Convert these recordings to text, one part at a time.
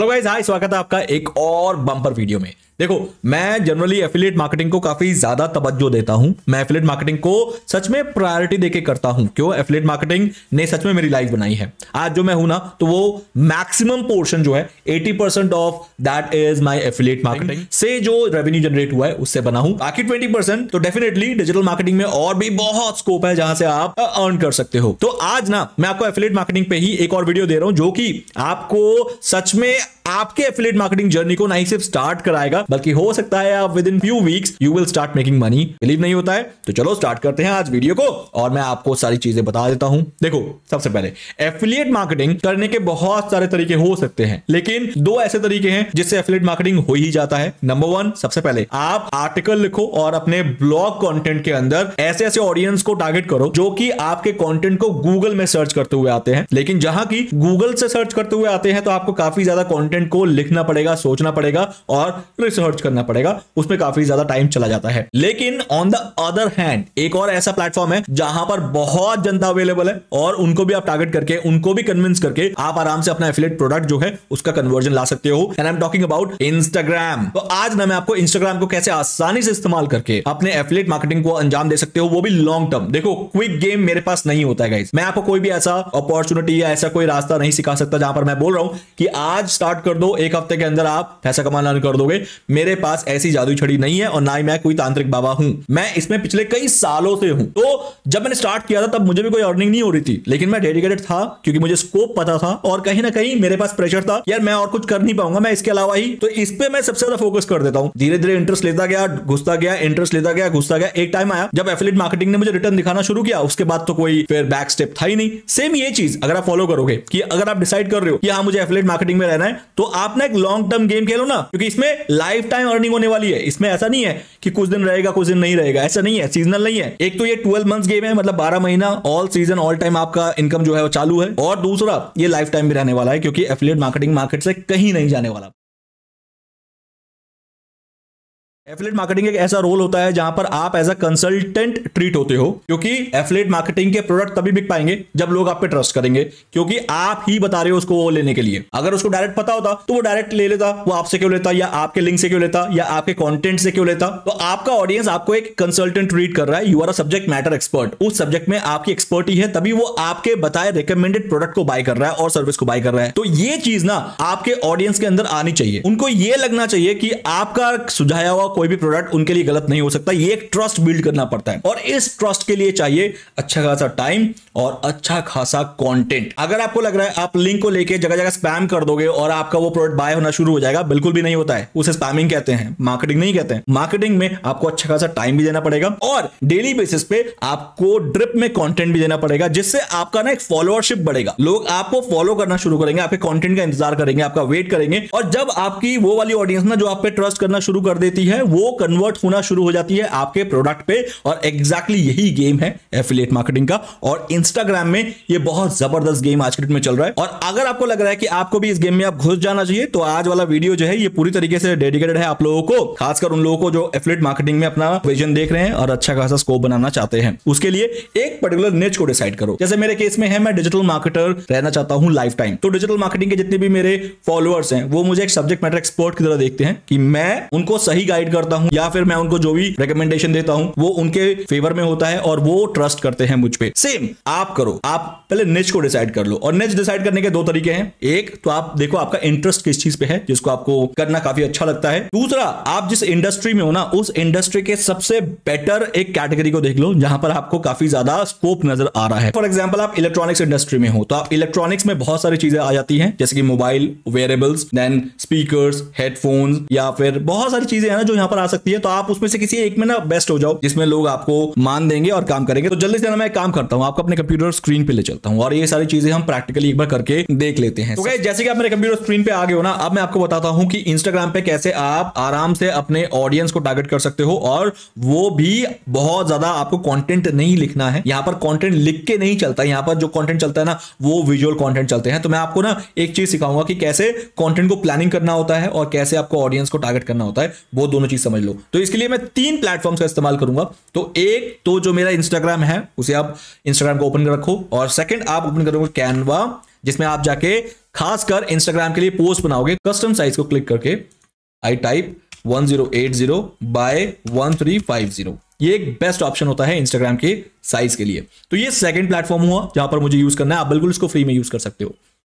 hello guys hi स्वागत है आपका एक और बम्पर वीडियो में देखो मैं जनरली एफिलेट मार्केटिंग को काफी ज्यादा तवज्जो देता हूं मैं एफिलेट मार्केटिंग को सच में प्रायोरिटी देके करता हूं क्यों एफिलेट मार्केटिंग ने सच में मेरी लाइफ बनाई है आज जो मैं हूं ना तो वो मैक्सिमम पोर्शन जो है 80 percent of that is my affiliate marketing से जो रेवेन्यू जनरेट हुआ है उससे बना हूं बाकी ट्वेंटी तो डेफिनेटली डिजिटल मार्केटिंग में और भी बहुत स्कोप है जहां से आप अर्न कर सकते हो तो आज ना मैं आपको एफिलेट मार्केटिंग पे ही एक और वीडियो दे रहा हूं जो कि आपको सच में आपके एफिलेट मार्केटिंग जर्नी को ना ही सिर्फ स्टार्ट कराएगा बल्कि हो सकता है आप within few weeks you will start making money believe नहीं होता है तो चलो स्टार्ट करते हैं आज वीडियो को और मैं आपको सारी चीजें बता देता हूं देखो सबसे पहले एफिलियट मार्केटिंग करने के बहुत सारे तरीके हो सकते हैं लेकिन दो ऐसे तरीके हैं जिससे एफिलेट मार्केटिंग हो ही जाता है नंबर वन सबसे पहले आप आर्टिकल लिखो और अपने ब्लॉग कॉन्टेंट के अंदर ऐसे ऐसे ऑडियंस को टारगेट करो जो कि आपके कॉन्टेंट को गूगल में सर्च करते हुए आते हैं लेकिन जहां की गूगल से सर्च करते हुए आते हैं तो आपको काफी ज्यादा कॉन्टेंट कंटेंट को लिखना पड़ेगा सोचना पड़ेगा और रिसर्च करना पड़ेगा उसमें काफी ज्यादा टाइम चला जाता है लेकिन ऑन द अदर हैंड एक और ऐसा प्लेटफॉर्म है जहां पर बहुत जनता अवेलेबल है और उनको भी आप टारगेट करके उनको भी कन्विंस करके आप आराम से अपना एफिलेट प्रोडक्ट जो है उसका कन्वर्जन ला सकते हो and I am talking about Instagram तो आज ना मैं आपको इंस्टाग्राम को कैसे आसानी से इस्तेमाल करके अपने एफिलेट मार्केटिंग को अंजाम दे सकते हो वो भी लॉन्ग टर्म देखो क्विक गेम मेरे पास नहीं होता है गाइस मैं आपको कोई भी ऐसा अपॉर्चुनिटी या ऐसा कोई रास्ता नहीं सिखा सकता जहां पर मैं बोल रहा हूं कि आज स्टार्ट स्टार्ट कर दो एक हफ्ते के अंदर आप पैसा कमाना कर दोगे मेरे पास ऐसी जादू छड़ी नहीं है और ना ही मैं कोई तांत्रिक बाबा हूं मैं इसमें पिछले कई सालों से हूं तो जब मैंने स्टार्ट किया था तब मुझे भी कोई अर्निंग नहीं हो रही थी लेकिन मैं डेडिकेटेड था क्योंकि मुझे स्कोप पता था और कहीं ना कहीं मेरे पास प्रेशर था यार मैं और कुछ कर नहीं पाऊंगा मैं इसके अलावा ही तो इस पर मैं सबसे ज्यादा फोकस कर देता हूँ धीरे धीरे इंटरेस्ट लेता गया घुसता गया इंटरेस्ट लेता गया घुसता गया एक टाइम आया जब एफिलेट मार्केटिंग ने मुझे रिटर्न दिखाना शुरू किया उसके बाद तो कोई फिर बैक स्टेप था ही नहीं सेम ये चीज अगर आप फॉलो करोगे कि अगर आप डिसाइड कर रहे हो कि हाँ मुझे एफिलेट मार्केटिंग में रहना है तो आप ना एक लॉन्ग टर्म गेम खेलो ना क्योंकि इसमें लाइफ टाइम अर्निंग होने वाली है इसमें ऐसा नहीं है कि कुछ दिन रहेगा कुछ दिन नहीं रहेगा ऐसा नहीं है सीजनल नहीं है एक तो ये ट्वेल्व मंथ गेम है मतलब बारह महीना ऑल सीजन ऑल टाइम आपका इनकम जो है वो चालू है और दूसरा ये लाइफ टाइम भी रहने वाला है क्योंकि एफिलियट मार्केटिंग मार्केट से कहीं नहीं जाने वाला एफिलेट मार्केटिंग एक ऐसा रोल होता है जहां पर आप एज अ कंसल्टेंट ट्रीट होते हो क्योंकि एफिलेट मार्केटिंग के प्रोडक्ट तभी बिक पाएंगे जब लोग आप पे ट्रस्ट करेंगे क्योंकि आप ही बता रहे हो उसको वो लेने के लिए अगर उसको डायरेक्ट पता होता तो वो डायरेक्ट ले लेता वो आपसे क्यों लेता या आपके लिंक से क्यों लेता या आपके कॉन्टेंट से क्यों लेता तो आपका ऑडियंस आपको एक कंसल्टेंट ट्रीट कर रहा है you are a subject matter expert उस सब्जेक्ट में आपकी एक्सपर्टी है तभी वो आपके बताए रिकमेंडेड प्रोडक्ट को बाय कर रहा है और सर्विस को बाय कर रहा है तो ये चीज ना आपके ऑडियंस के अंदर आनी चाहिए उनको ये लगना चाहिए कि आपका सुझाया हुआ कोई भी प्रोडक्ट उनके लिए गलत नहीं हो सकता ये एक ट्रस्ट बिल्ड करना पड़ता है और इस ट्रस्ट के लिए चाहिए अच्छा खासा टाइम और अच्छा खासा कंटेंट अगर आपको लग रहा है आप लिंक को लेके जगह जगह स्पैम कर दोगे और आपका वो प्रोडक्ट बाय होना शुरू हो जाएगा बिल्कुल भी नहीं होता है उसे स्पैमिंग कहते हैं मार्केटिंग नहीं कहते हैं मार्केटिंग में आपको अच्छा खासा टाइम भी देना पड़ेगा और डेली बेसिस पे आपको ड्रिप में कॉन्टेंट भी देना पड़ेगा जिससे आपका ना एक फॉलोअरशिप बढ़ेगा लोग आपको फॉलो करना शुरू करेंगे आपके कॉन्टेंट का इंतजार करेंगे आपका वेट करेंगे और जब आपकी वो वाली ऑडियंस ना जो आप पे ट्रस्ट करना शुरू कर देती है है वो कन्वर्ट होना शुरू हो जाती है आपके प्रोडक्ट पे और एग्जैक्टली exactly यही गेम है एफिलेट मार्केटिंग का और इंस्टाग्राम में ये बहुत जबरदस्त गेम आज के डेट में चल रहा है और अगर आपको लग रहा है कि आपको भी इस गेम में आप घुस जाना चाहिए तो आज वाला वीडियो जो है ये पूरी तरीके से डेडिकेटेड है आप लोगों को खासकर उन लोगों को जो एफिलेट मार्केटिंग में अपना विजन देख रहे हैं और अच्छा खासा स्कोप बनाना चाहते हैं उसके लिए एक पर्टिकुलर नेच को डिसाइड करो जैसे मेरे केस में है मैं डिजिटल मार्केटर रहना चाहता हूँ लाइफ टाइम तो डिजिटल मार्केटिंग के जितने भी मेरे फॉलोअर्स हैं वो मुझे एक सब्जेक्ट मैटर एक्सपर्ट की तरह देखते हैं कि मैं उनको सही गाइड गाइड करता हूँ या फिर मैं उनको जो भी रिकमेंडेशन देता हूँ वो उनके फेवर में होता है और वो ट्रस्ट करते हैं मुझ पर सेम आप करो आप पहले निच को डिसाइड कर लो और निच डिसाइड करने के दो तरीके हैं एक तो आप देखो आपका इंटरेस्ट किस चीज पे है जिसको आपको करना काफी अच्छा लगता है दूसरा आप जिस इंडस्ट्री में हो ना उस इंडस्ट्री के सबसे बेटर एक कैटेगरी को देख लो जहां पर आपको काफी ज्यादा स्कोप नजर आ रहा है फॉर एग्जाम्पल आप इलेक्ट्रॉनिक्स इंडस्ट्री में हो तो आप इलेक्ट्रॉनिक्स में बहुत सारी चीजें आ जाती हैं जैसे कि mobile wearables then speaker headphones या फिर बहुत सारी चीजें हैं ना जो यहाँ पर आ सकती है तो आप उसमें से किसी एक में ना बेस्ट हो जाओ जिसमें लोग आपको मान देंगे और काम करेंगे तो जल्दी से ना मैं काम करता हूँ आपको अपने कंप्यूटर स्क्रीन पे ले चलता हूँ और ये सारी चीजें हम प्रैक्टिकली एक बार करके देख लेते हैं तो जैसे कि आप मेरे कंप्यूटर स्क्रीन पे आगे हो ना अब मैं आपको बताता हूँ कि इंस्टाग्राम पे कैसे आप आराम से अपने ऑडियंस को टारगेट कर सकते हो और वो भी बहुत ज्यादा आपको कॉन्टेंट नहीं लिखना है यहाँ पर कॉन्टेंट लिख के नहीं चलता यहाँ पर जो कंटेंट चलता है ना वो विजुअल कंटेंट चलते हैं तो मैं आपको ना एक चीज सिखाऊंगा कि कैसे कंटेंट को प्लानिंग करना होता है और कैसे आपको ऑडियंस को टारगेट करना होता है वो दोनों चीज समझ लो तो इसके लिए मैं तीन प्लेटफॉर्म का इस्तेमाल करूंगा तो एक तो जो मेरा इंस्टाग्राम है उसे आप इंस्टाग्राम को ओपन कर रखो और सेकंड आप ओपन करोगे कैनवा जिसमें आप जाके खासकर इंस्टाग्राम के लिए पोस्ट बनाओगे कस्टम साइज को क्लिक करके I type one zero eight zero by one three five zero ये एक बेस्ट ऑप्शन होता है इंस्टाग्राम के साइज के लिए तो ये सेकंड प्लेटफॉर्म हुआ जहां पर मुझे यूज करना है आप बिल्कुल इसको फ्री में यूज कर सकते हो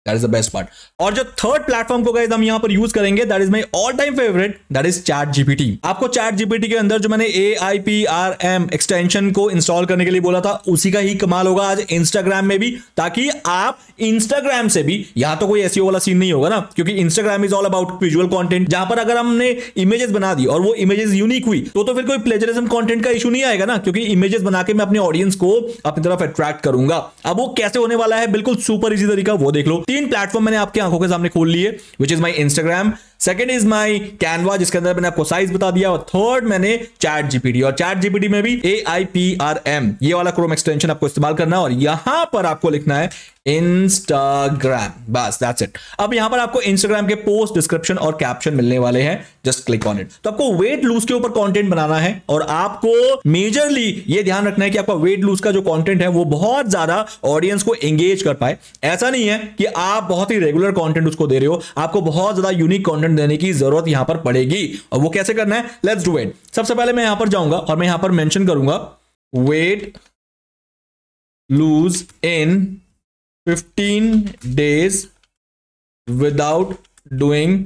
that is the best part और जो थर्ड प्लेटफॉर्म को गए हम यहाँ पर यूज करेंगे that is my all time favourite that is chat GPT आपको चैट जीपीटी के अंदर जो मैंने A I P R M extension को इंस्टॉल करने के लिए बोला था उसी का ही कमाल होगा आज इंस्टाग्राम में भी ताकि आप इंस्टाग्राम से भी यहाँ तो कोई ऐसी e वाला सीन नहीं होगा ना क्योंकि Instagram is all about visual content जहां पर अगर हमने इमेजेस बना दी और वो इमेजेस यूनिक हुई तो, तो फिर कोई प्लेजरिज्म कॉन्टेंट का इशू नहीं आएगा ना क्योंकि इमेजेस बना के मैं अपने ऑडियंस को अपनी तरफ अट्रैक्ट करूंगा अब वो कैसे होने वाला है बिल्कुल सुपर इजी तरीका वो देख लो तीन प्लेटफॉर्म मैंने आपके आंखों के सामने खोल लिए which is my Instagram second is my Canva जिसके अंदर मैंने आपको साइज बता दिया और थर्ड मैंने चैट जीपीडी और चैट जीपीडी में भी A I P R M ये वाला क्रोम एक्सटेंशन आपको इस्तेमाल करना है और यहां पर आपको लिखना है इंस्टाग्राम बस दैट्स इट अब यहां पर आपको इंस्टाग्राम के पोस्ट डिस्क्रिप्शन और कैप्शन मिलने वाले हैं जस्ट क्लिक ऑन इट तो आपको वेट लूज के ऊपर कंटेंट बनाना है और आपको मेजरली ये ध्यान रखना है कि आपका वेट लूज का जो कंटेंट है वो बहुत ज्यादा ऑडियंस को एंगेज कर पाए ऐसा नहीं है कि आप बहुत ही रेगुलर कॉन्टेंट उसको दे रहे हो आपको बहुत ज्यादा यूनिक कॉन्टेंट इम्पोर्टेंट देने की जरूरत यहां पर पड़ेगी और वो कैसे करना है लेट्स डू इट सबसे पहले मैं यहां पर जाऊंगा और मैं यहां पर मेंशन करूंगा weight lose in 15 days without doing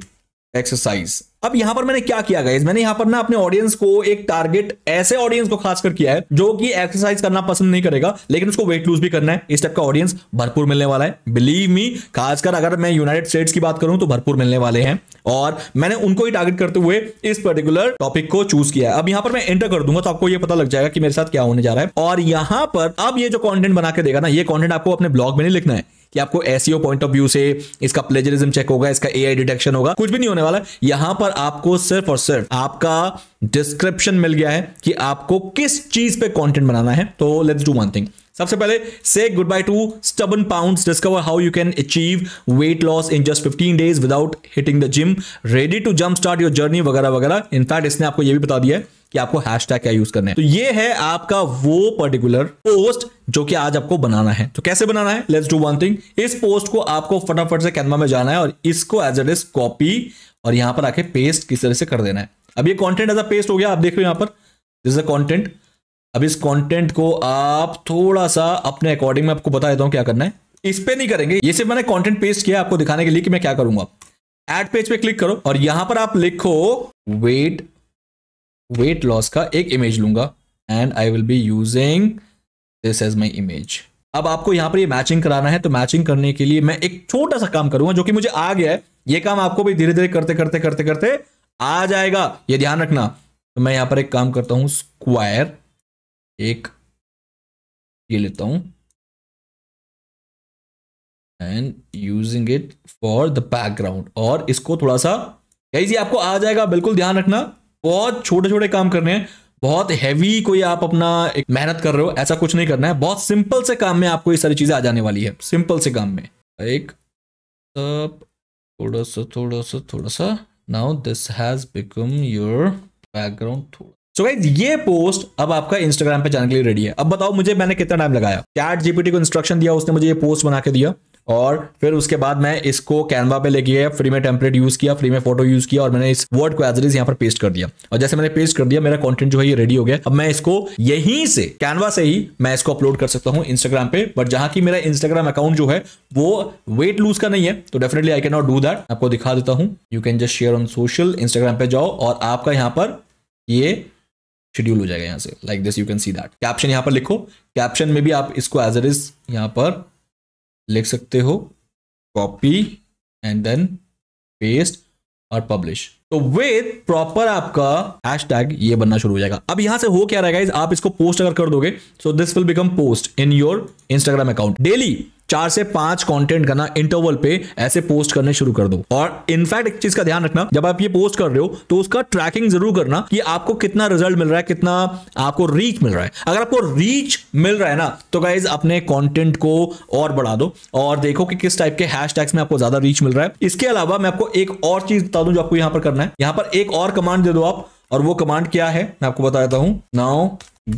exercise अब यहां पर मैंने क्या किया गाइज मैंने यहां पर ना अपने ऑडियंस को एक टारगेट ऐसे ऑडियंस को खासकर किया है जो कि एक्सरसाइज करना पसंद नहीं करेगा लेकिन उसको वेट लूज भी करना है इस टाइप का ऑडियंस भरपूर मिलने वाला है बिलीव मी खासकर अगर मैं यूनाइटेड स्टेट्स की बात करूं तो भरपूर मिलने वाले हैं और मैंने उनको ही टारगेट करते हुए इस पर्टिकुलर टॉपिक को चूज किया है अब यहां पर मैं एंटर कर दूंगा तो आपको ये पता लग जाएगा कि मेरे साथ क्या होने जा रहा है और यहां पर अब ये जो कॉन्टेंट बना के देगा ना ये कॉन्टेंट आपको अपने ब्लॉग में नहीं लिखना है कि आपको एसईओ पॉइंट ऑफ व्यू से इसका प्लेजरिज्म चेक होगा इसका एआई डिटेक्शन होगा कुछ भी नहीं होने वाला यहां पर आपको सिर्फ और सिर्फ आपका डिस्क्रिप्शन मिल गया है कि आपको किस चीज पे कंटेंट बनाना है तो लेट्स डू वन थिंग सबसे पहले से goodbye to stubborn pounds discover how you can achieve weight loss in just fifteen days without hitting the gym ready to jump start your journey वगैरह वगैरह in fact इसने आपको यह भी बता दिया है कि आपको हैश टैग क्या यूज करना है तो ये है आपका वो पर्टिकुलर पोस्ट जो कि आज आपको बनाना है तो कैसे बनाना है लेट्स डू वन थिंग इस पोस्ट को आपको फटाफट से कैनवा में जाना है और इसको एज इट इज कॉपी और यहां पर आके पेस्ट किस तरह से कर देना है अब ये कॉन्टेंट एज अ पेस्ट हो गया आप देख रहे हो यहां पर दिस अ कॉन्टेंट अब इस कंटेंट को आप थोड़ा सा अपने अकॉर्डिंग में आपको बता देता हूं क्या करना है इस पे नहीं करेंगे ये सिर्फ मैंने कंटेंट पेस्ट किया आपको दिखाने के लिए कि मैं क्या करूंगा एड पेज पे क्लिक करो और यहां पर आप लिखो वेट वेट लॉस का एक इमेज लूंगा and I will be using this as my image अब आपको यहां पर ये मैचिंग कराना है तो मैचिंग करने के लिए मैं एक छोटा सा काम करूंगा जो कि मुझे आ गया है ये काम आपको भी धीरे धीरे करते करते करते करते आ जाएगा ये ध्यान रखना तो मैं यहां पर एक काम करता हूं स्क्वायर एक ये लेता हूं and using it for the background और इसको थोड़ा सा कहीं आपको आ जाएगा बिल्कुल ध्यान रखना बहुत छोटे छोटे काम करने हैं बहुत हैवी कोई आप अपना एक मेहनत कर रहे हो ऐसा कुछ नहीं करना है बहुत सिंपल से काम में आपको ये सारी चीज़ें आ जाने वाली है सिंपल से काम में एक थोड़ा सा थोड़ा सा थोड़ा सा now this has become your background थोड़ा सो गाइज ये पोस्ट अब आपका इंस्टाग्राम पे जाने के लिए रेडी है अब बताओ मुझे मैंने कितना टाइम लगाया चैट जीपीटी को इंस्ट्रक्शन दिया उसने मुझे ये पोस्ट बना के दिया और फिर उसके बाद मैं इसको कैनवा पे लेके गया फ्री में टेम्पलेट यूज किया फ्री में फोटो यूज किया और मैंने इस वर्ड को एजरीज यहाँ पर पेस्ट कर दिया और जैसे मैंने पेस्ट कर दिया मेरा कंटेंट जो है ये रेडी हो गया अब मैं इसको यहीं से कैनवा से ही मैं इसको अपलोड कर सकता हूँ इंस्टाग्राम पे बट जहां की मेरा इंस्टाग्राम अकाउंट जो है वो वेट लूज का नहीं है तो definitely I can not do that आपको दिखा देता हूँ you can just share on social Instagram पे जाओ और आपका यहाँ पर ये शेड्यूल हो जाएगा यहाँ से like this you can see that caption यहाँ पर लिखो कैप्शन में भी आप इसको एज इट इज यहाँ पर लिख सकते हो कॉपी एंड देन पेस्ट और पब्लिश तो विद प्रॉपर आपका हैश टैग ये बनना शुरू हो जाएगा अब यहां से हो क्या रहेगा आप इसको पोस्ट अगर कर दोगे so this will become post in your Instagram account daily चार से पांच कंटेंट करना इंटरवल पे ऐसे पोस्ट करने शुरू कर दो और इनफैक्ट एक चीज का ध्यान रखना जब आप ये पोस्ट कर रहे हो तो उसका ट्रैकिंग जरूर करना कि आपको कितना रिजल्ट मिल रहा है कितना आपको रीच मिल रहा है अगर आपको रीच मिल रहा है ना तो गाइज अपने कॉन्टेंट को और बढ़ा दो और देखो कि किस टाइप के हैश में आपको ज्यादा रीच मिल रहा है इसके अलावा मैं आपको एक और चीज बता दूं जो आपको यहां पर करना है यहां पर एक और कमांड दे दो आप और वो कमांड क्या है मैं आपको बता देता हूं now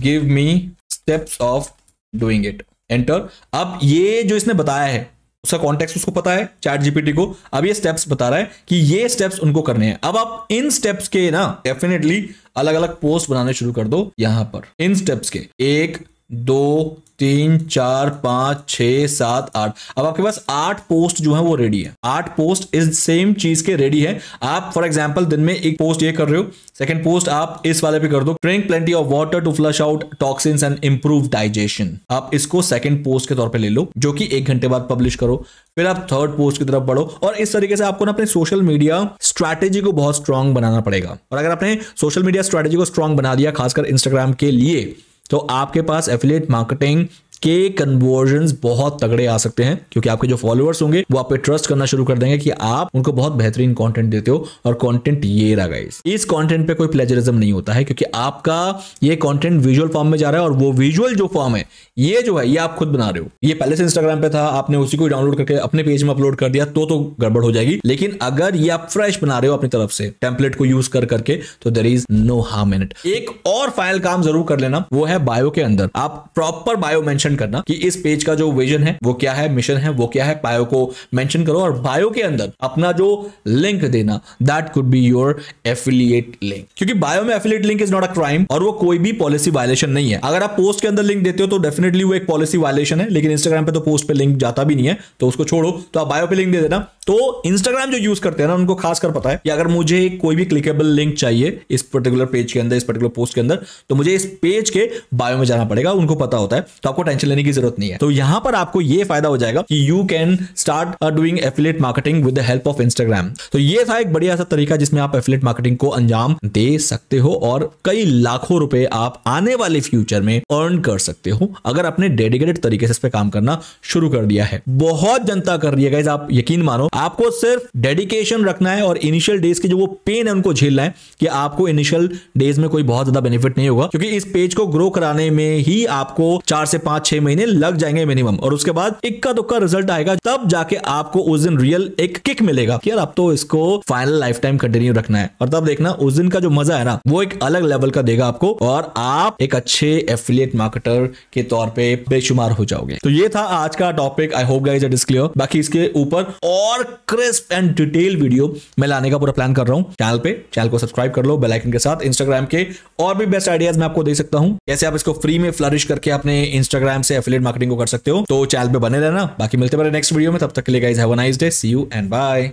give me steps of doing it enter अब ये जो इसने बताया है उसका कॉन्टेक्ट उसको पता है चैट जीपीटी को अब ये स्टेप्स बता रहा है कि ये स्टेप्स उनको करने हैं अब आप इन स्टेप्स के ना डेफिनेटली अलग अलग पोस्ट बनाने शुरू कर दो यहां पर इन स्टेप्स के एक दो तीन चार पांच छ सात आठ अब आपके पास आठ पोस्ट जो है वो रेडी है आठ पोस्ट इस सेम चीज के रेडी है आप फॉर एग्जाम्पल दिन में एक पोस्ट ये कर रहे हो सेकंड पोस्ट आप इस वाले पे कर दो drink plenty of water to flush out toxins and improve digestion आप इसको सेकंड पोस्ट के तौर पर ले लो जो कि एक घंटे बाद पब्लिश करो फिर आप थर्ड पोस्ट की तरफ बढ़ो और इस तरीके से आपको ना अपने सोशल मीडिया स्ट्रैटेजी को बहुत स्ट्रांग बनाना पड़ेगा और अगर आपने सोशल मीडिया स्ट्रैटेजी को स्ट्रांग बना दिया खासकर इंस्टाग्राम के लिए तो आपके पास एफिलेट मार्केटिंग के कन्वर्जन बहुत तगड़े आ सकते हैं क्योंकि आपके जो फॉलोअर्स होंगे वो आप पे ट्रस्ट करना शुरू कर देंगे कि आप उनको बहुत बेहतरीन कंटेंट देते हो और कंटेंट ये रहा गाइस इस कंटेंट पे कोई प्लेजरिज्म नहीं होता है क्योंकि आपका ये कंटेंट विजुअल फॉर्म में जा रहा है और वो विजुअल जो फॉर्म है ये जो है ये आप खुद बना रहे हो ये पहले से इंस्टाग्राम पे था आपने उसी को डाउनलोड करके अपने पेज में अपलोड कर दिया तो तो गड़बड़ हो जाएगी लेकिन अगर ये आप फ्रेश बना रहे हो अपनी तरफ से टेम्पलेट को यूज कर करके तो there is no harm in it एक और फाइनल काम जरूर कर लेना वो है बायो के अंदर आप प्रॉपर बायो मेंशन मेंशन करना कि इस पेज का जो विजन है वो क्या है मिशन है वो क्या है बायो को मेंशन करो और बायो के अंदर अपना जो लिंक देना that could be your affiliate link क्योंकि बायो में affiliate link is not a crime और वो कोई भी पॉलिसी वायलेशन नहीं है अगर आप पोस्ट के अंदर लिंक देते हो तो डेफिनेटली वो एक पॉलिसी वायलेशन है लेकिन इंस्टाग्राम पे तो पोस्ट पे लिंक जाता भी नहीं है तो उसको छोड़ो तो आप बायो पे लिंक दे देना तो इंस्टाग्राम जो यूज करते हैं ना उनको खासकर पता है कि अगर मुझे कोई भी क्लिकेबल लिंक चाहिए इस पर्टिकुलर पेज के अंदर इस पर्टिकुलर पोस्ट के अंदर तो मुझे इस पेज के बायो में जाना पड़ेगा उनको पता होता है तो आपको टेंशन लेने की जरूरत नहीं है तो यहां पर आपको यह फायदा हो जाएगा कि you can start doing affiliate marketing with the help of Instagram तो ये था एक बढ़िया सा तरीका जिसमें आप एफिलेट मार्केटिंग को अंजाम दे सकते हो और कई लाखों रुपए आप आने वाले फ्यूचर में अर्न कर सकते हो अगर आपने डेडिकेटेड तरीके से इस पर काम करना शुरू कर दिया है बहुत जनता कर रही है आप यकीन मानो आपको सिर्फ डेडिकेशन रखना है और इनिशियल डेज के जो वो पेन है उनको झेलना है कि आपको इनिशियल डेज में कोई बहुत ज्यादा बेनिफिट नहीं होगा क्योंकि इस पेज को ग्रो कराने में ही आपको चार से पांच छह महीने लग जाएंगे मिनिमम और उसके बाद इक्का दुक्का रिजल्ट आएगा तब जाके आपको उस दिन रियल एक किक मिलेगा कि यार अब तो इसको फाइनल लाइफ टाइम कंटिन्यू रखना है और तब देखना उस दिन का जो मजा है ना वो एक अलग लेवल का देगा आपको और आप एक अच्छे एफिलियट मार्केटर के तौर पे बेशुमार हो जाओगे तो ये था आज का topic I hope guys it is clear बाकी इसके ऊपर और और क्रिस्प एंड डिटेल वीडियो मैं लाने का पूरा प्लान कर रहा हूँ चैनल पे चैनल को सब्सक्राइब कर लो बेलाइकन के साथ इंस्टाग्राम के और भी बेस्ट आइडियाज मैं आपको दे सकता हूँ कैसे आप इसको फ्री में फ्लरिश करके अपने इंस्टाग्राम से एफिलेट मार्केटिंग को कर सकते हो तो चैनल पे बने रहना बाकी मिलते हैं नेक्स्ट वीडियो में तब तक के लिए guys have nice day see you and bye